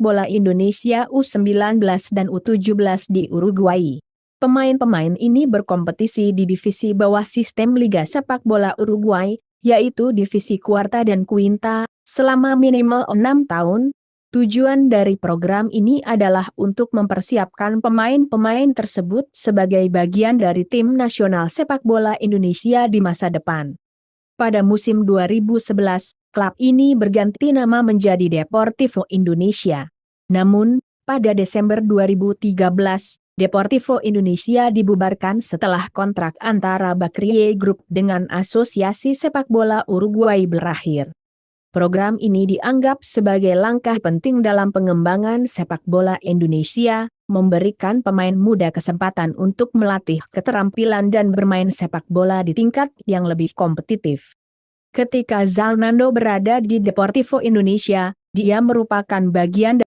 bola Indonesia U19 dan U17 di Uruguay. Pemain-pemain ini berkompetisi di divisi bawah sistem Liga Sepak Bola Uruguay, yaitu divisi kuarta dan quinta, selama minimal 6 tahun. Tujuan dari program ini adalah untuk mempersiapkan pemain-pemain tersebut sebagai bagian dari tim nasional sepak bola Indonesia di masa depan. Pada musim 2011, klub ini berganti nama menjadi Deportivo Indonesia. Namun, pada Desember 2013, Deportivo Indonesia dibubarkan setelah kontrak antara Bakrie Group dengan Asosiasi Sepak Bola Uruguay berakhir. Program ini dianggap sebagai langkah penting dalam pengembangan sepak bola Indonesia, memberikan pemain muda kesempatan untuk melatih keterampilan dan bermain sepak bola di tingkat yang lebih kompetitif. Ketika Zalnando berada di Deportivo Indonesia, dia merupakan bagian